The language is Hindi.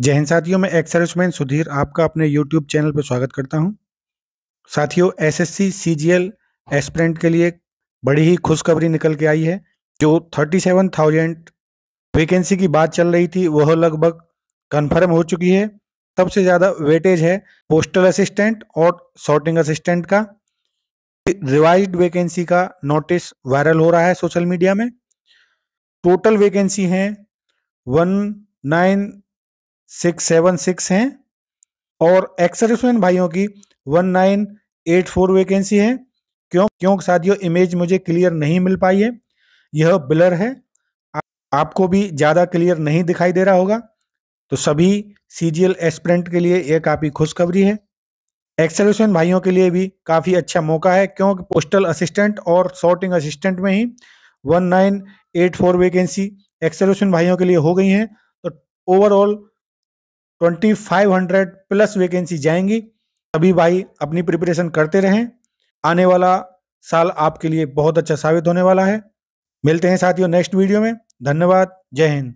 जय हिंद साथियों मैं एक्स सुधीर आपका अपने यूट्यूब चैनल पर स्वागत करता हूं साथियों एसएससी सीजीएल एस्पिरेंट के लिए बड़ी ही खुशखबरी निकल के आई है जो 37,000 वैकेंसी की बात चल रही थी वह लगभग कन्फर्म हो चुकी है सबसे ज़्यादा वेटेज है पोस्टल असिस्टेंट और शॉर्टिंग असिस्टेंट का रिवाइज वैकेंसी का नोटिस वायरल हो रहा है सोशल मीडिया में टोटल वैकेंसी हैं one nine six seven six हैं और एक्स भाइयों की one nine eight four vacancy है क्यों क्यों साथियों इमेज मुझे क्लियर नहीं मिल पाई है यह ब्लर है आ, आपको भी ज़्यादा क्लियर नहीं दिखाई दे रहा होगा तो सभी सी जी एल के लिए यह काफ़ी खुशखबरी है एक्सर्विसमैन भाइयों के लिए भी काफ़ी अच्छा मौका है क्योंकि पोस्टल असिस्टेंट और शॉर्टिंग असिस्टेंट में ही one nine eight four vacancy ex serviceman भाइयों के लिए हो गई हैं तो ओवरऑल 2500 प्लस वैकेंसी जाएंगी अभी भाई अपनी प्रिपरेशन करते रहें आने वाला साल आपके लिए बहुत अच्छा साबित होने वाला है मिलते हैं साथियों नेक्स्ट वीडियो में धन्यवाद जय हिंद